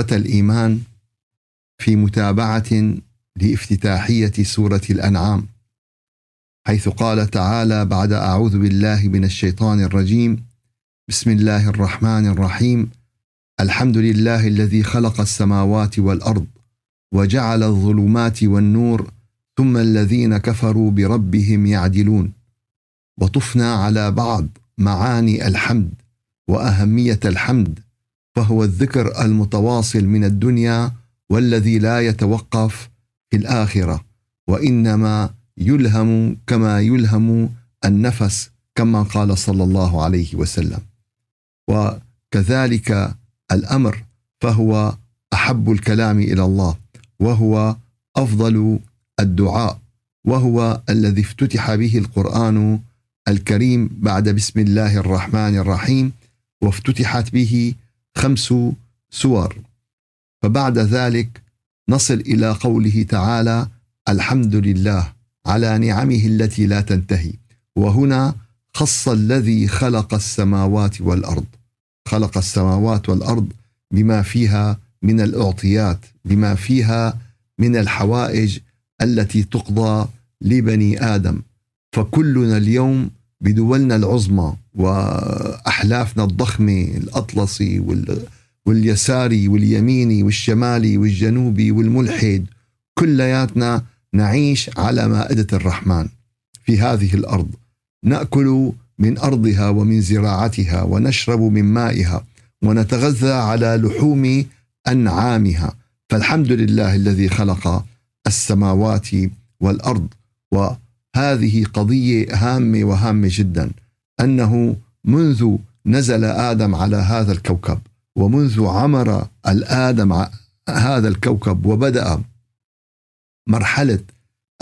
إخوة الإيمان في متابعة لافتتاحية سورة الأنعام حيث قال تعالى بعد أعوذ بالله من الشيطان الرجيم بسم الله الرحمن الرحيم الحمد لله الذي خلق السماوات والأرض وجعل الظلمات والنور ثم الذين كفروا بربهم يعدلون وطفنا على بعض معاني الحمد واهميه الحمد فهو الذكر المتواصل من الدنيا والذي لا يتوقف في الاخره وانما يلهم كما يلهم النفس كما قال صلى الله عليه وسلم وكذلك الامر فهو احب الكلام الى الله وهو افضل الدعاء وهو الذي افتتح به القران الكريم بعد بسم الله الرحمن الرحيم وافتتحت به خمس سور فبعد ذلك نصل الى قوله تعالى الحمد لله على نعمه التي لا تنتهي وهنا خص الذي خلق السماوات والارض خلق السماوات والارض بما فيها من الاعطيات بما فيها من الحوائج التي تقضى لبني ادم فكلنا اليوم بدولنا العظمى واحلافنا الضخمه الاطلسي واليساري واليميني والشمالي والجنوبي والملحد كلياتنا نعيش على مائده الرحمن في هذه الارض ناكل من ارضها ومن زراعتها ونشرب من مائها ونتغذى على لحوم انعامها فالحمد لله الذي خلق السماوات والارض و هذه قضيه هامه وهامه جدا انه منذ نزل ادم على هذا الكوكب ومنذ عمر الادم هذا الكوكب وبدا مرحله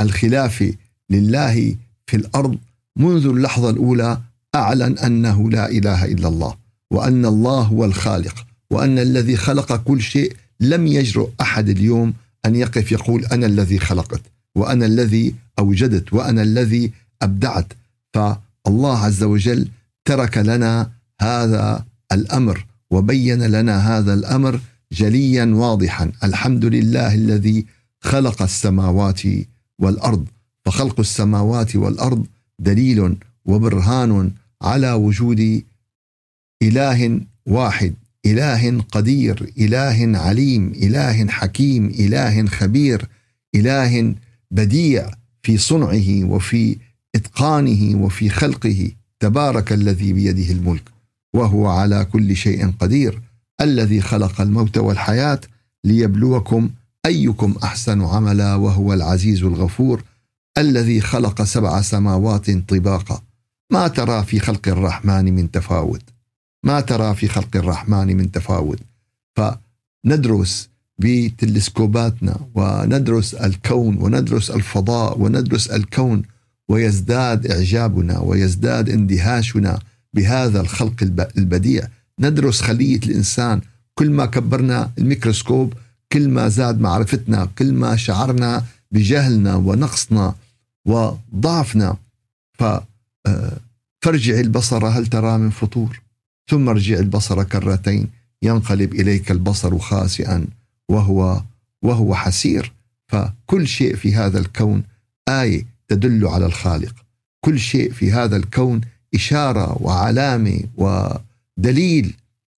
الخلافه لله في الارض منذ اللحظه الاولى اعلن انه لا اله الا الله وان الله هو الخالق وان الذي خلق كل شيء لم يجرؤ احد اليوم ان يقف يقول انا الذي خلقت وانا الذي أوجدت وأنا الذي أبدعت فالله عز وجل ترك لنا هذا الأمر وبين لنا هذا الأمر جليا واضحا الحمد لله الذي خلق السماوات والأرض فخلق السماوات والأرض دليل وبرهان على وجود إله واحد إله قدير إله عليم إله حكيم إله خبير إله بديع في صنعه وفي اتقانه وفي خلقه تبارك الذي بيده الملك وهو على كل شيء قدير الذي خلق الموت والحياه ليبلوكم ايكم احسن عملا وهو العزيز الغفور الذي خلق سبع سماوات طباقا ما ترى في خلق الرحمن من تفاوت ما ترى في خلق الرحمن من تفاوت فندرس بتلسكوباتنا وندرس الكون وندرس الفضاء وندرس الكون ويزداد اعجابنا ويزداد اندهاشنا بهذا الخلق البديع ندرس خليه الانسان كل ما كبرنا الميكروسكوب كل ما زاد معرفتنا كل ما شعرنا بجهلنا ونقصنا وضعفنا فارجعي آه، البصر هل ترى من فطور ثم ارجع البصر كرتين ينقلب اليك البصر خاسئا وهو وهو حسير فكل شيء في هذا الكون آية تدل على الخالق كل شيء في هذا الكون إشارة وعلامة ودليل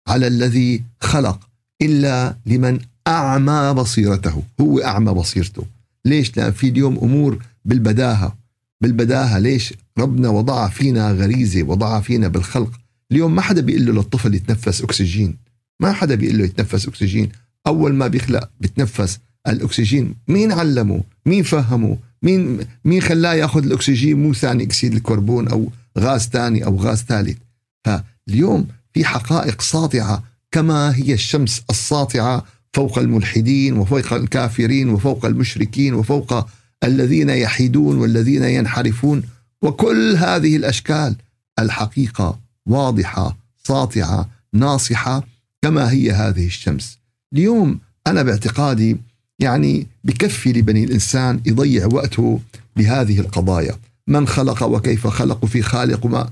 على الذي خلق إلا لمن أعمى بصيرته هو أعمى بصيرته ليش لأن في اليوم أمور بالبداهة بالبداهة ليش ربنا وضع فينا غريزة وضع فينا بالخلق اليوم ما حدا بيقول له للطفل يتنفس أكسجين ما حدا بيقول له يتنفس أكسجين اول ما بيخلق بتنفس الاكسجين مين علمه مين فهمه مين مين خلاه ياخذ الاكسجين مو ثاني اكسيد الكربون او غاز ثاني او غاز ثالث فاليوم في حقائق ساطعه كما هي الشمس الساطعه فوق الملحدين وفوق الكافرين وفوق المشركين وفوق الذين يحيدون والذين ينحرفون وكل هذه الاشكال الحقيقه واضحه ساطعه ناصحه كما هي هذه الشمس اليوم أنا باعتقادي يعني بكفي لبني الإنسان يضيع وقته بهذه القضايا من خلق وكيف خلق في خالق ما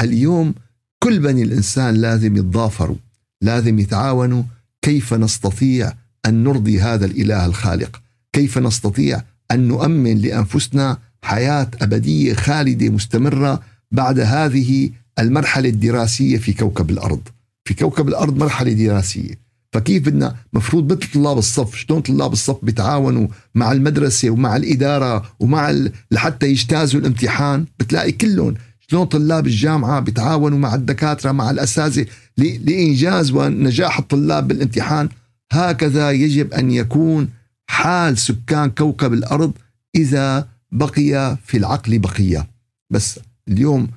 اليوم كل بني الإنسان لازم يتضافروا لازم يتعاونوا كيف نستطيع أن نرضي هذا الإله الخالق كيف نستطيع أن نؤمن لأنفسنا حياة أبدية خالدة مستمرة بعد هذه المرحلة الدراسية في كوكب الأرض في كوكب الأرض مرحلة دراسية فكيف بدنا مفروض مثل طلاب الصف شلون طلاب الصف بيتعاونوا مع المدرسة ومع الإدارة ومع ال... لحتى يجتازوا الامتحان بتلاقي كلهم شلون طلاب الجامعة بيتعاونوا مع الدكاترة مع الأساتذة ل... لإنجاز ونجاح الطلاب بالامتحان هكذا يجب أن يكون حال سكان كوكب الأرض إذا بقي في العقل بقية بس اليوم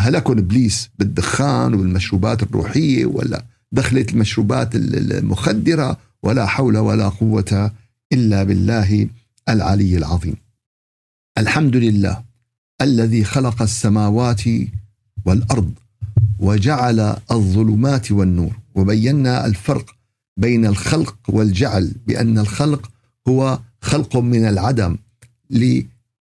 هلكوا إبليس بالدخان والمشروبات الروحية ولا دخلت المشروبات المخدرة ولا حول ولا قوة إلا بالله العلي العظيم الحمد لله الذي خلق السماوات والأرض وجعل الظلمات والنور وبينا الفرق بين الخلق والجعل بأن الخلق هو خلق من العدم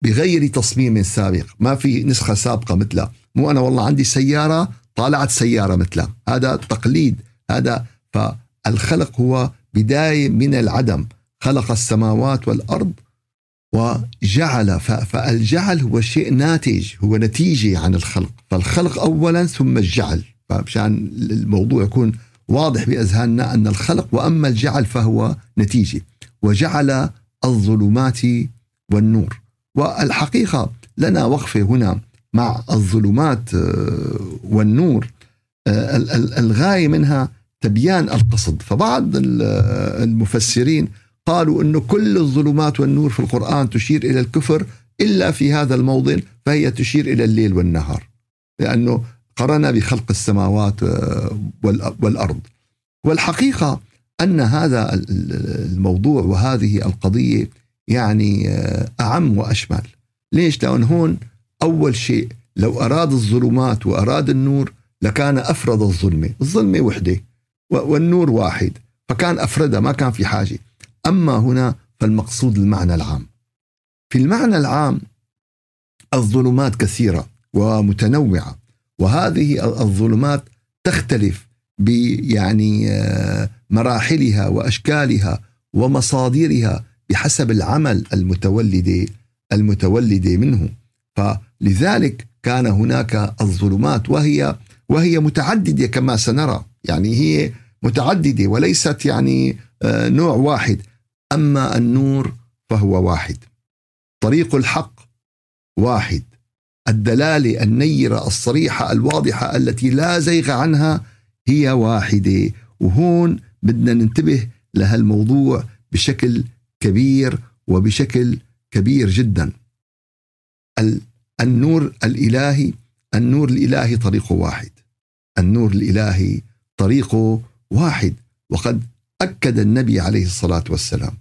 بغير تصميم سابق ما في نسخة سابقة مثله مو أنا والله عندي سيارة طالعت سيارة مثلها هذا تقليد هذا فالخلق هو بداية من العدم خلق السماوات والأرض وجعل فالجعل هو شيء ناتج هو نتيجة عن الخلق فالخلق أولا ثم الجعل فمشان الموضوع يكون واضح بأذهاننا أن الخلق وأما الجعل فهو نتيجة وجعل الظلمات والنور والحقيقة لنا وقفة هنا مع الظلمات آه، والنور آه، الغاية منها تبيان القصد فبعض المفسرين قالوا أن كل الظلمات والنور في القرآن تشير إلى الكفر إلا في هذا الموضع فهي تشير إلى الليل والنهار لأنه قرنا بخلق السماوات آه، والأرض والحقيقة أن هذا الموضوع وهذه القضية يعني آه، أعم وأشمل ليش؟ لأن هون أول شيء لو أراد الظلمات وأراد النور لكان أفرد الظلمة الظلمة وحدة والنور واحد فكان أفردها ما كان في حاجة أما هنا فالمقصود المعنى العام في المعنى العام الظلمات كثيرة ومتنوعة وهذه الظلمات تختلف يعني آه، مراحلها وأشكالها ومصادرها بحسب العمل المتولد المتولد منه فلذلك كان هناك الظلمات وهي وهي متعددة كما سنرى يعني هي متعدده وليست يعني آه، نوع واحد اما النور فهو واحد طريق الحق واحد الدلاله النيره الصريحه الواضحه التي لا زيغ عنها هي واحده وهون بدنا ننتبه لهالموضوع بشكل كبير وبشكل كبير جدا النور الالهي النور الالهي طريقه واحد النور الالهي طريقه واحد وقد أكد النبي عليه الصلاة والسلام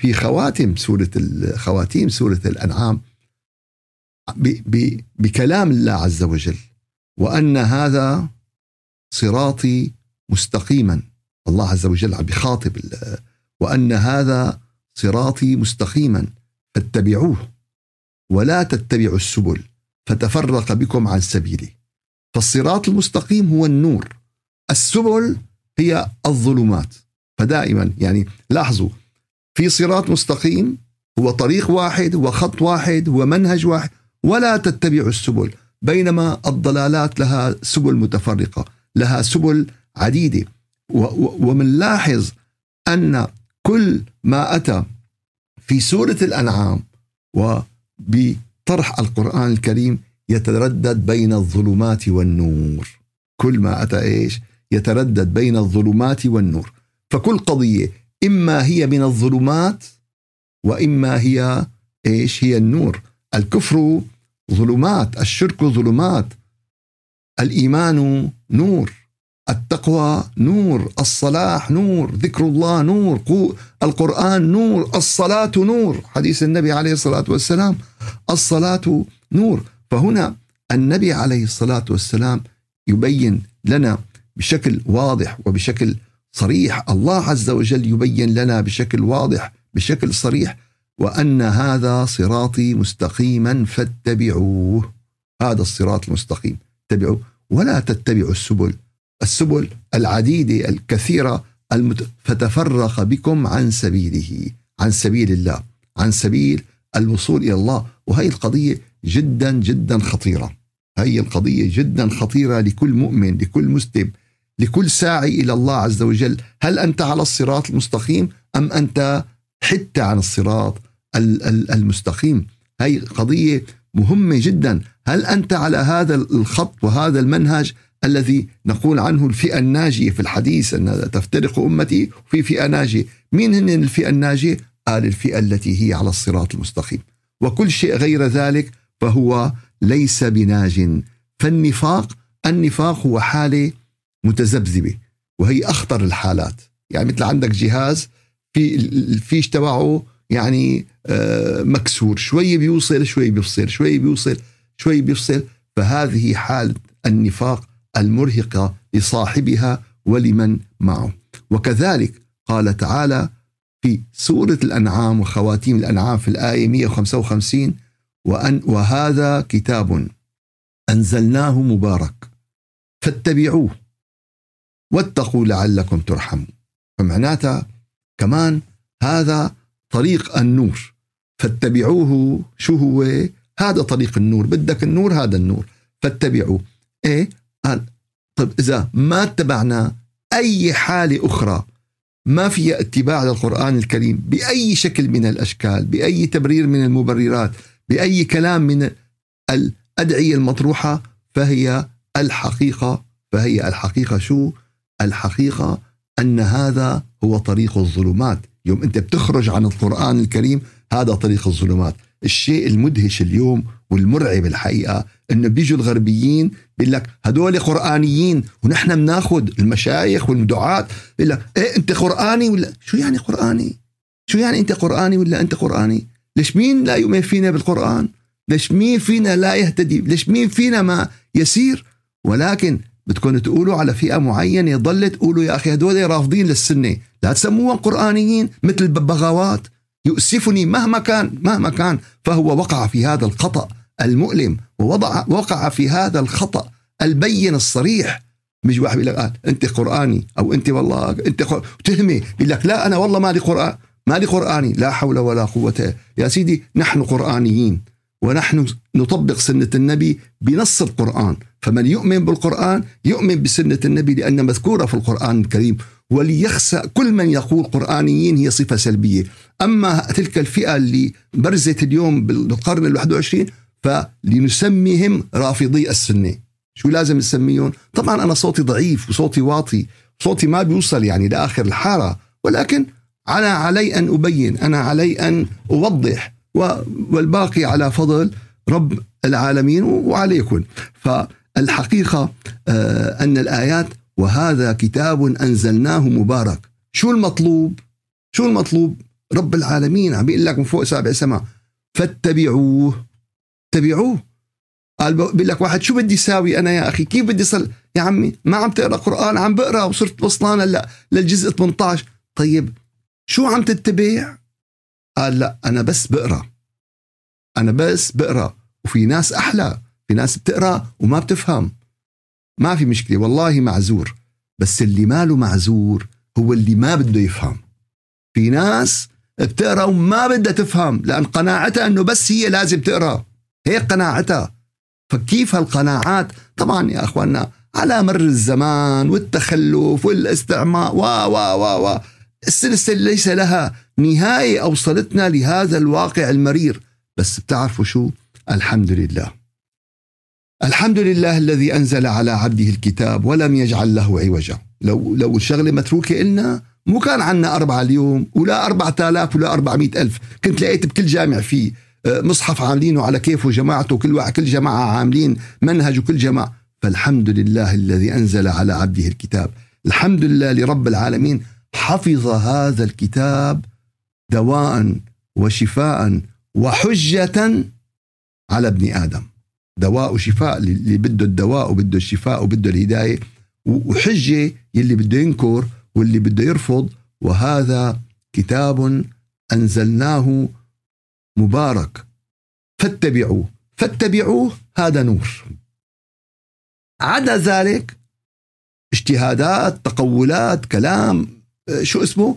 في خواتم سورة خواتيم سورة الأنعام بكلام الله عز وجل وأن هذا صراطي مستقيما الله عز وجل عم بيخاطب وأن هذا صراطي مستقيما فاتبعوه ولا تتبعوا السبل فتفرق بكم عن سبيلي فالصراط المستقيم هو النور السبل هي الظلمات فدائما يعني لاحظوا في صراط مستقيم هو طريق واحد وخط واحد ومنهج واحد ولا تتبعوا السبل بينما الضلالات لها سبل متفرقة لها سبل عديدة ومنلاحظ أن كل ما أتى في سورة الأنعام وبطرح القرآن الكريم يتردد بين الظلمات والنور كل ما أتى إيش يتردد بين الظلمات والنور فكل قضية إما هي من الظلمات وإما هي إيش هي النور الكفر ظلمات الشرك ظلمات الإيمان نور التقوى نور الصلاح نور ذكر الله نور القرآن نور الصلاة نور حديث النبي عليه الصلاة والسلام الصلاة نور فهنا النبي عليه الصلاة والسلام يبين لنا بشكل واضح وبشكل صريح الله عز وجل يبين لنا بشكل واضح بشكل صريح وان هذا صراطي مستقيما فاتبعوه هذا الصراط المستقيم اتبعوه ولا تتبعوا السبل السبل العديده الكثيره المت... فتفرق بكم عن سبيله عن سبيل الله عن سبيل الوصول الى الله وهي القضيه جدا جدا خطيره هي القضيه جدا خطيره لكل مؤمن لكل مسلم لكل ساعي الى الله عز وجل، هل انت على الصراط المستقيم ام انت حتى عن الصراط المستقيم؟ هي قضيه مهمه جدا، هل انت على هذا الخط وهذا المنهج الذي نقول عنه الفئه الناجيه في الحديث ان تفترق امتي في فئه ناجيه، مين هن الفئه الناجيه؟ قال الفئه التي هي على الصراط المستقيم، وكل شيء غير ذلك فهو ليس بناج، فالنفاق النفاق هو حاله متذبذبه وهي اخطر الحالات يعني مثل عندك جهاز في الفيش تبعه يعني آه، مكسور شوي بيوصل شوي بيفصل شوي بيوصل شوي بيفصل فهذه حالة النفاق المرهقة لصاحبها ولمن معه وكذلك قال تعالى في سورة الأنعام وخواتيم الأنعام في الآية 155 وأن وهذا كتاب أنزلناه مبارك فاتبعوه واتقوا لعلكم ترحمون فمعناتها كمان هذا طريق النور فاتبعوه شو هو هذا طريق النور بدك النور هذا النور فاتبعوه ايه قال طب اذا ما اتبعنا اي حاله اخرى ما فيها اتباع للقران الكريم باي شكل من الاشكال باي تبرير من المبررات باي كلام من الادعيه المطروحه فهي الحقيقه فهي الحقيقه شو الحقيقه ان هذا هو طريق الظلمات يوم انت بتخرج عن القران الكريم هذا طريق الظلمات الشيء المدهش اليوم والمرعب الحقيقه انه بيجوا الغربيين بيقول لك هدول قرانيين ونحن بناخذ المشايخ والدعاة بيقول لك ايه انت قراني ولا شو يعني قراني؟ شو يعني انت قراني ولا انت قراني؟ ليش مين لا يؤمن فينا بالقران؟ ليش مين فينا لا يهتدي؟ ليش مين فينا ما يسير؟ ولكن بتكون تقولوا على فئه معينه ضلت تقولوا يا اخي هدول رافضين للسنه لا تسموهم قرانيين مثل الببغاوات يؤسفني مهما كان مهما كان فهو وقع في هذا الخطا المؤلم ووضع وقع في هذا الخطا البين الصريح مش واحد بيقول لك آه انت قراني او انت والله انت تهمه تهمي بيقول لك لا انا والله مالي قران مالي قراني لا حول ولا قوه يا سيدي نحن قرانيين ونحن نطبق سنة النبي بنص القرآن فمن يؤمن بالقرآن يؤمن بسنة النبي لأن مذكورة في القرآن الكريم وليخسأ كل من يقول قرآنيين هي صفة سلبية أما تلك الفئة اللي برزت اليوم بالقرن الواحد وعشرين فلنسميهم رافضي السنة شو لازم نسميهم طبعا أنا صوتي ضعيف وصوتي واطي صوتي ما بيوصل يعني لآخر الحارة ولكن أنا علي أن أبين أنا علي أن أوضح والباقي على فضل رب العالمين وعليكم فالحقيقة آه، أن الآيات وهذا كتاب أنزلناه مبارك شو المطلوب شو المطلوب رب العالمين عم بيقول لك من فوق سابع سماء فاتبعوه اتبعوه قال بقول لك واحد شو بدي ساوي انا يا اخي كيف بدي صل يا عمي ما عم تقرا قران عم بقرا وصرت وصلان هلا للجزء 18 طيب شو عم تتبع قال لا أنا بس بقرأ أنا بس بقرأ وفي ناس أحلى في ناس بتقرأ وما بتفهم ما في مشكلة والله معذور بس اللي ماله معذور هو اللي ما بده يفهم في ناس بتقرا وما بدها تفهم لان قناعتها انه بس هي لازم تقرا هيك قناعتها فكيف هالقناعات طبعا يا اخواننا على مر الزمان والتخلف والاستعمار و و و و السلسلة ليس لها نهاية أوصلتنا لهذا الواقع المرير بس بتعرفوا شو الحمد لله الحمد لله الذي أنزل على عبده الكتاب ولم يجعل له عوجا لو, لو الشغلة متروكة إلنا مو كان عنا أربعة اليوم ولا أربعة آلاف ولا أربعمائة ألف كنت لقيت بكل جامع فيه آه، مصحف عاملينه على كيفه جماعته كل واحد كل جماعة عاملين منهج وكل جماعة فالحمد لله الذي أنزل على عبده الكتاب الحمد لله لرب العالمين حفظ هذا الكتاب دواء وشفاء وحجة على ابن آدم دواء وشفاء اللي بده الدواء وبده الشفاء وبده الهداية وحجة اللي بده ينكر واللي بده يرفض وهذا كتاب أنزلناه مبارك فاتبعوه فاتبعوه هذا نور عدا ذلك اجتهادات تقولات كلام آه، شو اسمه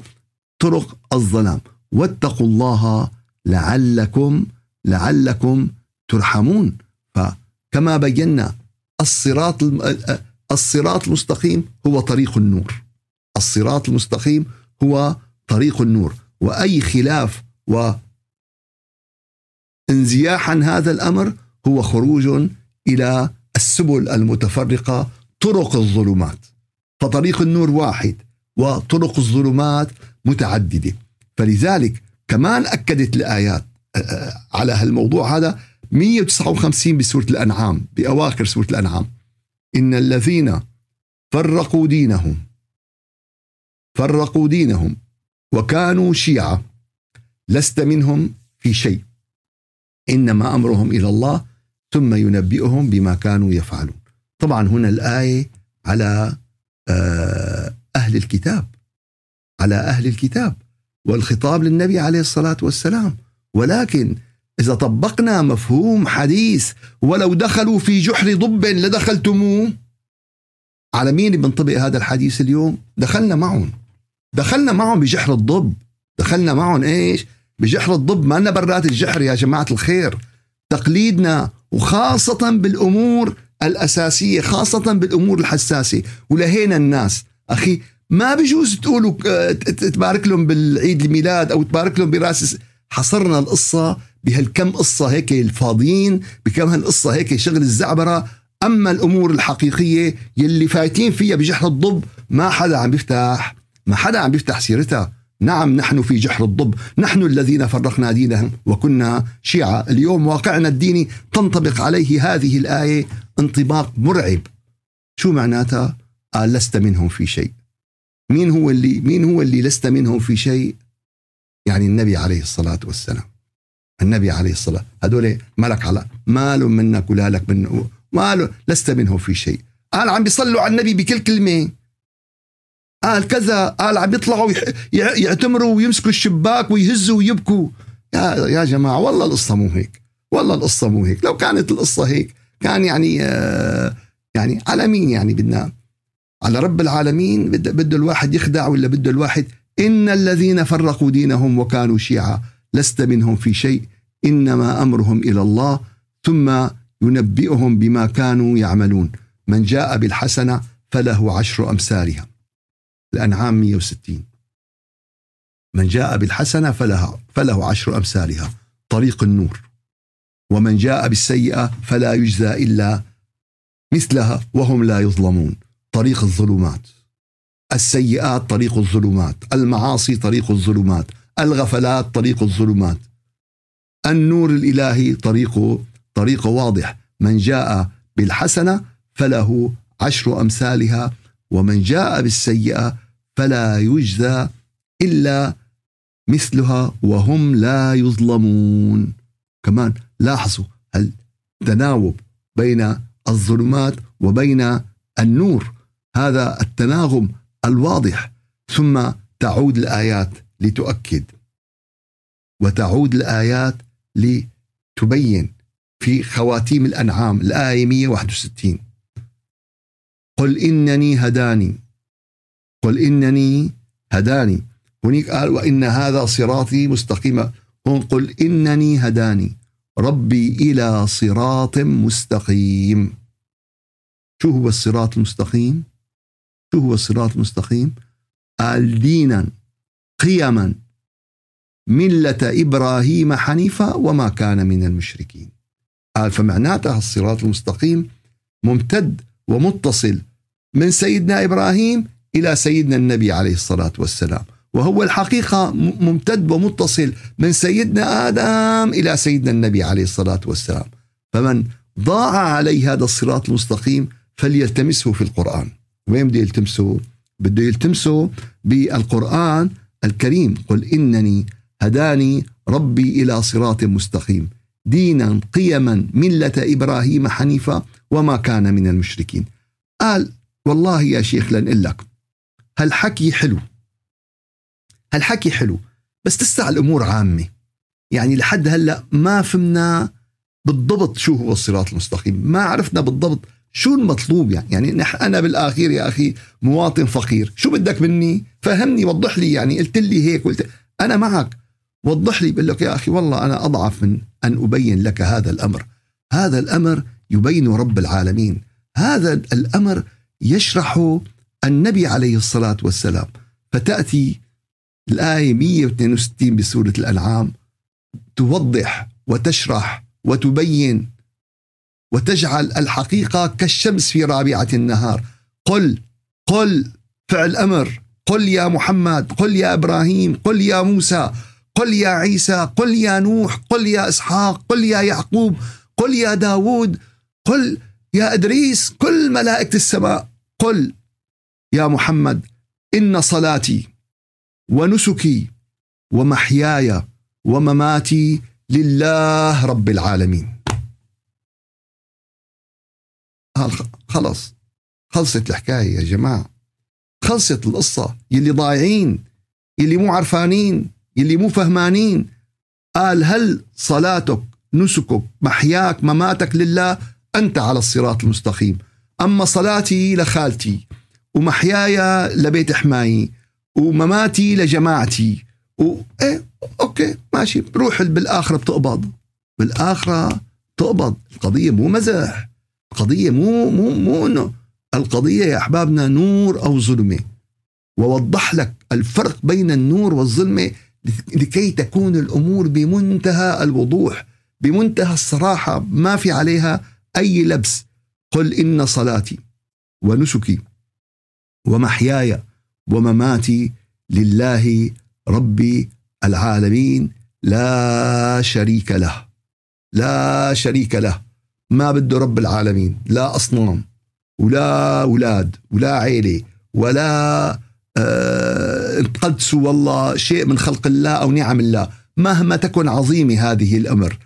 طرق الظلام واتقوا الله لعلكم لعلكم ترحمون فكما بينا الصراط آه، آه، الصراط المستقيم هو طريق النور الصراط المستقيم هو طريق النور واي خلاف و انزياح عن هذا الامر هو خروج الى السبل المتفرقه طرق الظلمات فطريق النور واحد وطرق الظلمات متعدده فلذلك كمان اكدت الايات آه، آه، على هالموضوع هذا 159 بسوره الانعام باواخر سوره الانعام ان الذين فرقوا دينهم فرقوا دينهم وكانوا شيعة لست منهم في شيء إنما أمرهم إلى الله ثم ينبئهم بما كانوا يفعلون طبعا هنا الآية على آه أهل الكتاب على أهل الكتاب والخطاب للنبي عليه الصلاة والسلام ولكن إذا طبقنا مفهوم حديث ولو دخلوا في جحر ضب لدخلتموه على مين بنطبق هذا الحديث اليوم دخلنا معهم دخلنا معهم بجحر الضب دخلنا معهم إيش بجحر الضب ما لنا برات الجحر يا جماعة الخير تقليدنا وخاصة بالأمور الأساسية خاصة بالأمور الحساسة ولهينا الناس اخي ما بجوز تقولوا آه، تبارك لهم بالعيد الميلاد او تبارك لهم براس حصرنا القصه بهالكم قصه هيك الفاضيين بكم هالقصه هيك شغل الزعبره اما الامور الحقيقيه يلي فايتين فيها بجحر الضب ما حدا عم بيفتح ما حدا عم بيفتح سيرتها نعم نحن في جحر الضب نحن الذين فرقنا دينهم وكنا شيعة اليوم واقعنا الديني تنطبق عليه هذه الآية انطباق مرعب شو معناتها؟ قال لست منهم في شيء مين هو اللي مين هو اللي لست منهم في شيء يعني النبي عليه الصلاة والسلام النبي عليه الصلاة هذول ملك على مال منك ولا لك من مال لست منهم في شيء قال عم بيصلوا على النبي بكل كلمة قال كذا قال عم يطلعوا يعتمروا ويمسكوا الشباك ويهزوا ويبكوا يا يا جماعة والله القصة مو هيك والله القصة مو هيك لو كانت القصة هيك كان يعني آه يعني على مين يعني بدنا على رب العالمين بده الواحد يخدع ولا بده الواحد إن الذين فرقوا دينهم وكانوا شيعا لست منهم في شيء إنما أمرهم إلى الله ثم ينبئهم بما كانوا يعملون من جاء بالحسنة فله عشر أمثالها الأنعام 160 من جاء بالحسنة فلها فله عشر أمثالها طريق النور ومن جاء بالسيئة فلا يجزى إلا مثلها وهم لا يظلمون طريق الظلمات السيئات طريق الظلمات المعاصي طريق الظلمات الغفلات طريق الظلمات النور الالهي طريقه طريقه واضح من جاء بالحسنه فله عشر امثالها ومن جاء بالسيئه فلا يجزى الا مثلها وهم لا يظلمون كمان لاحظوا التناوب بين الظلمات وبين النور هذا التناغم الواضح ثم تعود الايات لتؤكد وتعود الايات لتبين في خواتيم الانعام الايه 161 قل انني هداني قل انني هداني هناك قال وان هذا صراطي مستقيما هون قل انني هداني ربي الى صراط مستقيم شو هو الصراط المستقيم؟ هو الصراط المستقيم قال دينا قيما ملة إبراهيم حنيفا وما كان من المشركين قال فمعناتها الصراط المستقيم ممتد ومتصل من سيدنا إبراهيم إلى سيدنا النبي عليه الصلاة والسلام وهو الحقيقة ممتد ومتصل من سيدنا آدم إلى سيدنا النبي عليه الصلاة والسلام فمن ضاع عليه هذا الصراط المستقيم فليلتمسه في القرآن وين بده يلتمسه؟ بده يلتمسه بالقرآن الكريم قل إنني هداني ربي إلى صراط مستقيم دينا قيما ملة إبراهيم حنيفة وما كان من المشركين قال والله يا شيخ لنقول لك هالحكي حلو هالحكي حلو بس تسع الأمور عامة يعني لحد هلأ ما فهمنا بالضبط شو هو الصراط المستقيم ما عرفنا بالضبط شو المطلوب يعني يعني نحن انا بالاخير يا اخي مواطن فقير شو بدك مني فهمني وضح لي يعني قلت لي هيك قلت انا معك وضح لي بقول لك يا اخي والله انا اضعف من ان ابين لك هذا الامر هذا الامر يبين رب العالمين هذا الامر يشرحه النبي عليه الصلاه والسلام فتاتي الايه 162 بسوره الانعام توضح وتشرح وتبين وتجعل الحقيقة كالشمس في رابعة النهار قل قل فعل أمر قل يا محمد قل يا إبراهيم قل يا موسى قل يا عيسى قل يا نوح قل يا إسحاق قل يا يعقوب قل يا داود قل يا إدريس كل ملائكة السماء قل يا محمد إن صلاتي ونسكي ومحياي ومماتي لله رب العالمين خلص خلصت الحكايه يا جماعه خلصت القصه يلي ضايعين يلي مو عرفانين يلي مو فهمانين قال هل صلاتك نسكك محياك مماتك لله انت على الصراط المستقيم اما صلاتي لخالتي ومحياي لبيت حماي ومماتي لجماعتي و... ايه اوكي ماشي روح بالاخره بتقبض بالاخره تقبض القضيه مو مزح القضيه مو مو مو انه القضيه يا احبابنا نور او ظلمه ووضح لك الفرق بين النور والظلمه لكي تكون الامور بمنتهى الوضوح بمنتهى الصراحه ما في عليها اي لبس قل ان صلاتي ونسكي ومحياي ومماتي لله رب العالمين لا شريك له لا شريك له ما بده رب العالمين لا أصنام ولا أولاد ولا عيلة ولا أه تقدسوا والله شيء من خلق الله أو نعم الله مهما تكن عظيمة هذه الأمر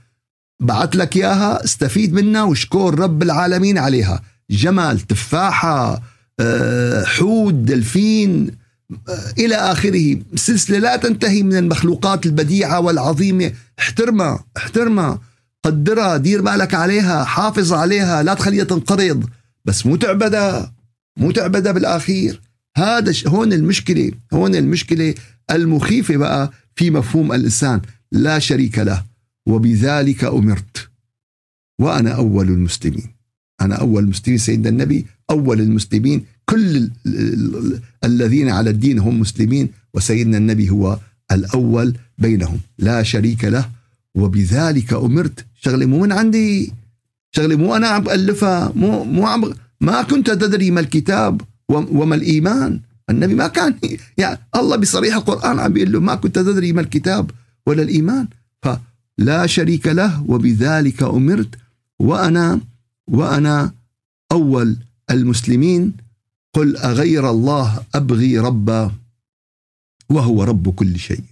بعت لك إياها استفيد منها واشكر رب العالمين عليها جمل تفاحة حود آه، حوت دلفين آه، إلى آخره سلسلة لا تنتهي من المخلوقات البديعة والعظيمة احترمها احترمها قدرها دير بالك عليها حافظ عليها لا تخليها تنقرض بس مو تعبدها مو تعبدها بالأخير هذا هون المشكلة هون المشكلة المخيفة بقى في مفهوم الإنسان لا شريك له وبذلك أمرت وأنا أول المسلمين أنا أول المسلمين سيدنا النبي أول المسلمين كل الـ الـ الذين على الدين هم مسلمين وسيدنا النبي هو الأول بينهم لا شريك له وبذلك امرت شغله مو من عندي شغله مو انا عم بالفها مو مو عم ما كنت تدري ما الكتاب وما الايمان النبي ما كان يعني الله بصريح القران عم بيقول له ما كنت تدري ما الكتاب ولا الايمان فلا شريك له وبذلك امرت وانا وانا اول المسلمين قل اغير الله ابغي ربا وهو رب كل شيء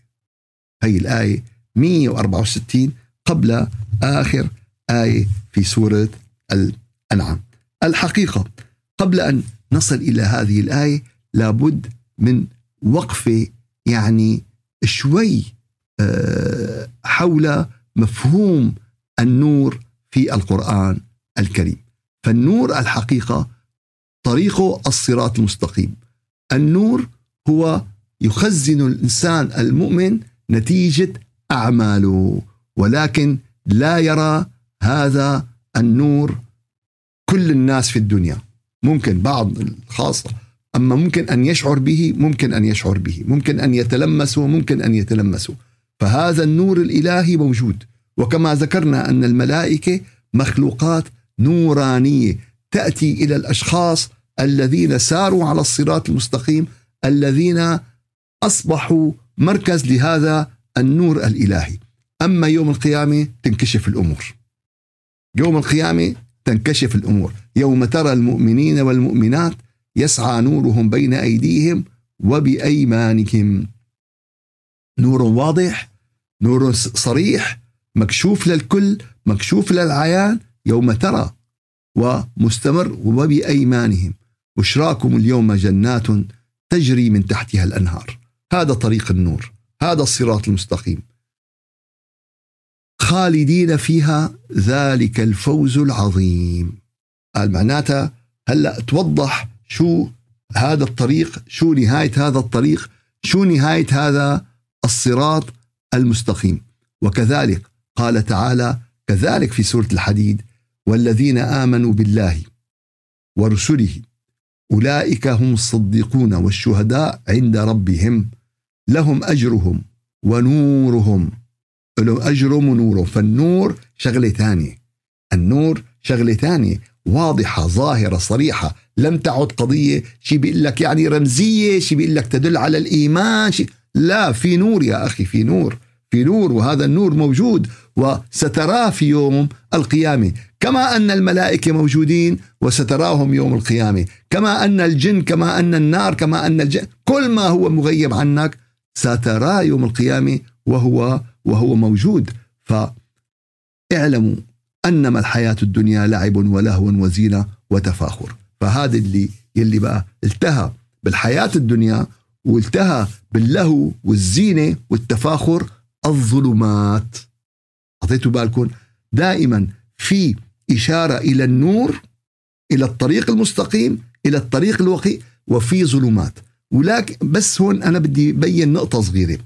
هي الايه 164 قبل آخر آية في سورة الأنعام الحقيقة قبل أن نصل إلى هذه الآية لابد من وقفة يعني شوي آه، حول مفهوم النور في القرآن الكريم فالنور الحقيقة طريقه الصراط المستقيم النور هو يخزن الإنسان المؤمن نتيجة اعماله ولكن لا يرى هذا النور كل الناس في الدنيا ممكن بعض الخاصه اما ممكن ان يشعر به ممكن ان يشعر به ممكن ان يتلمسه ممكن ان يتلمسه فهذا النور الالهي موجود وكما ذكرنا ان الملائكه مخلوقات نورانيه تاتي الى الاشخاص الذين ساروا على الصراط المستقيم الذين اصبحوا مركز لهذا النور الالهي اما يوم القيامه تنكشف الامور يوم القيامه تنكشف الامور يوم ترى المؤمنين والمؤمنات يسعى نورهم بين ايديهم وبايمانهم نور واضح نور صريح مكشوف للكل مكشوف للعيان يوم ترى ومستمر وبايمانهم بشراكم اليوم جنات تجري من تحتها الانهار هذا طريق النور هذا الصراط المستقيم خالدين فيها ذلك الفوز العظيم قال معناتها هلا توضح شو هذا الطريق شو نهايه هذا الطريق شو نهايه هذا الصراط المستقيم وكذلك قال تعالى كذلك في سوره الحديد والذين امنوا بالله ورسله اولئك هم الصديقون والشهداء عند ربهم لهم أجرهم ونورهم لهم أجرهم ونورهم فالنور شغلة ثانية النور شغلة ثانية واضحة ظاهرة صريحة لم تعد قضية شي بيقول لك يعني رمزية شي بيقول لك تدل على الإيمان شي لا في نور يا أخي في نور في نور وهذا النور موجود وستراه في يوم القيامة كما أن الملائكة موجودين وستراهم يوم القيامة كما أن الجن كما أن النار كما أن الجن كل ما هو مغيب عنك ساتراه يوم القيامة وهو وهو موجود فاعلموا أنما الحياة الدنيا لعب ولهو وزينة وتفاخر فهذا اللي يلي بقى التهى بالحياة الدنيا والتهى باللهو والزينة والتفاخر الظلمات أعطيتوا بالكم دائما في إشارة إلى النور إلى الطريق المستقيم إلى الطريق الوقي وفي ظلمات ولكن بس هون أنا بدي بين نقطة صغيرة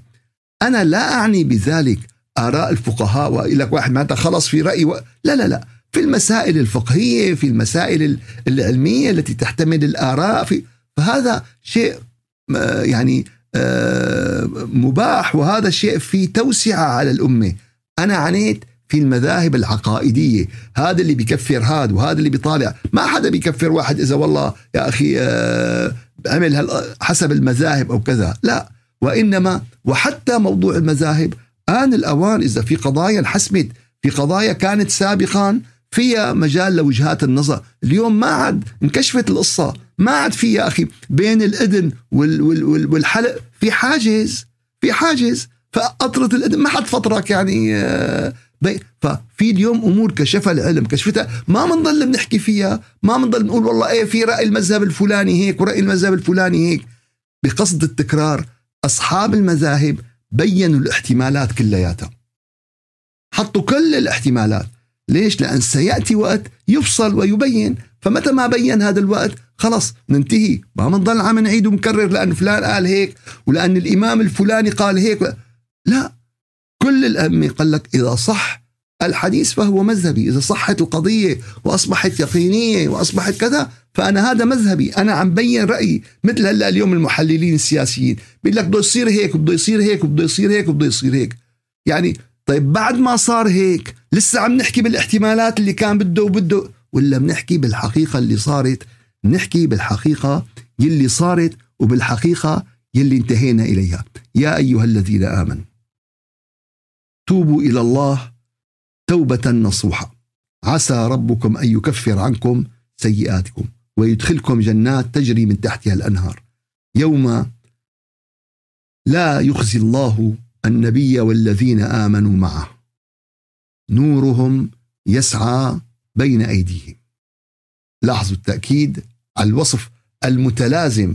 أنا لا أعني بذلك آراء الفقهاء ويقول لك واحد معناتها خلص في رأي و... لا لا لا في المسائل الفقهية في المسائل العلمية التي تحتمل الآراء في فهذا شيء آه، يعني آه، مباح وهذا الشيء في توسعة على الأمة أنا عنيت في المذاهب العقائدية هذا اللي بيكفر هذا وهذا اللي بيطالع ما حدا بيكفر واحد إذا والله يا أخي آه، بعمل حسب المذاهب أو كذا لا وإنما وحتى موضوع المذاهب آن الأوان إذا في قضايا انحسمت في قضايا كانت سابقا فيها مجال لوجهات النظر اليوم ما عاد انكشفت القصة ما عاد في يا أخي بين الإذن والحلق في حاجز في حاجز فقطرة الإذن ما حد فطرك يعني آه ففي اليوم امور كشفها العلم كشفتها ما بنضل بنحكي فيها ما بنضل بنقول والله ايه في راي المذهب الفلاني هيك وراي المذهب الفلاني هيك بقصد التكرار اصحاب المذاهب بينوا الاحتمالات كلياتها حطوا كل الاحتمالات ليش لان سياتي وقت يفصل ويبين فمتى ما بين هذا الوقت خلص ننتهي ما بنضل عم نعيد ونكرر لان فلان قال هيك ولان الامام الفلاني قال هيك لا كل الأئمة قال لك إذا صح الحديث فهو مذهبي إذا صحت القضية وأصبحت يقينية وأصبحت كذا فأنا هذا مذهبي أنا عم بين رأيي مثل هلأ اليوم المحللين السياسيين بيقول لك بده يصير هيك بده يصير هيك بده يصير هيك بده يصير هيك يعني طيب بعد ما صار هيك لسه عم نحكي بالاحتمالات اللي كان بده وبده ولا بنحكي بالحقيقة اللي صارت نحكي بالحقيقة يلي صارت وبالحقيقة يلي انتهينا إليها يا أيها الذين آمنوا توبوا الى الله توبه نصوحه عسى ربكم ان يكفر عنكم سيئاتكم ويدخلكم جنات تجري من تحتها الانهار يوم لا يخزي الله النبي والذين امنوا معه نورهم يسعى بين ايديهم لاحظوا التاكيد على الوصف المتلازم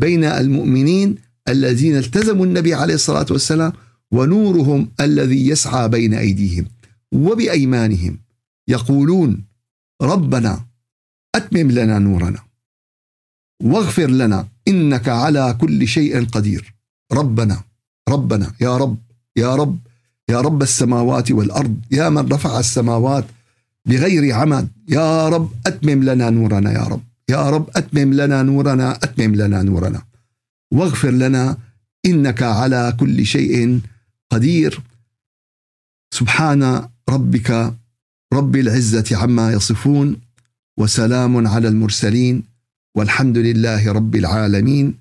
بين المؤمنين الذين التزموا النبي عليه الصلاه والسلام ونورهم الذي يسعى بين ايديهم وبايمانهم يقولون ربنا اتمم لنا نورنا واغفر لنا انك على كل شيء قدير ربنا ربنا يا رب يا رب يا رب السماوات والارض يا من رفع السماوات بغير عمد يا رب اتمم لنا نورنا يا رب يا رب اتمم لنا نورنا اتمم لنا نورنا واغفر لنا انك على كل شيء قدير. قدير سبحان ربك رب العزة عما يصفون وسلام على المرسلين والحمد لله رب العالمين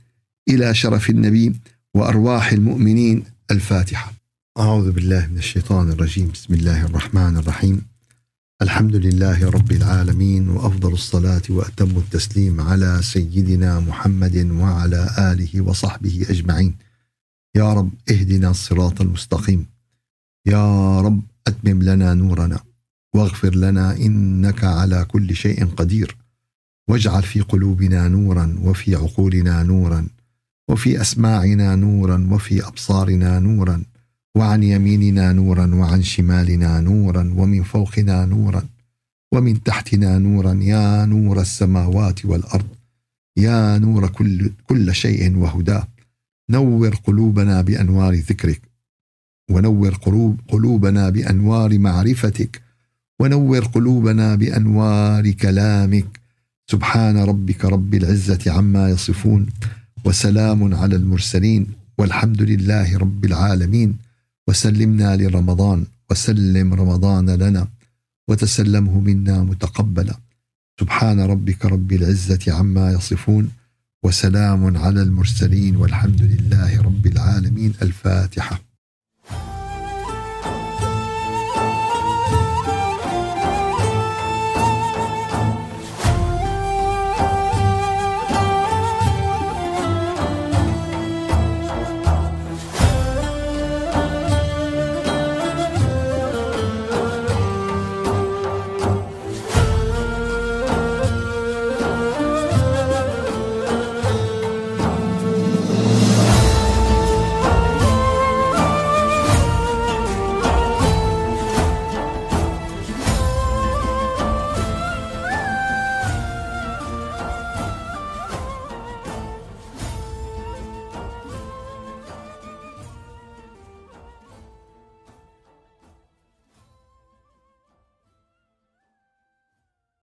إلى شرف النبي وأرواح المؤمنين الفاتحة أعوذ بالله من الشيطان الرجيم بسم الله الرحمن الرحيم الحمد لله رب العالمين وأفضل الصلاة وأتم التسليم على سيدنا محمد وعلى آله وصحبه أجمعين يا رب اهدنا الصراط المستقيم يا رب اتمم لنا نورنا واغفر لنا انك على كل شيء قدير واجعل في قلوبنا نورا وفي عقولنا نورا وفي اسماعنا نورا وفي ابصارنا نورا وعن يميننا نورا وعن شمالنا نورا ومن فوقنا نورا ومن تحتنا نورا يا نور السماوات والارض يا نور كل كل شيء وهداه نور قلوبنا بانوار ذكرك ونور قلوب قلوبنا بانوار معرفتك ونور قلوبنا بانوار كلامك سبحان ربك رب العزه عما يصفون وسلام على المرسلين والحمد لله رب العالمين وسلمنا لرمضان وسلم رمضان لنا وتسلمه منا متقبلا سبحان ربك رب العزه عما يصفون وسلام على المرسلين والحمد لله رب العالمين الفاتحه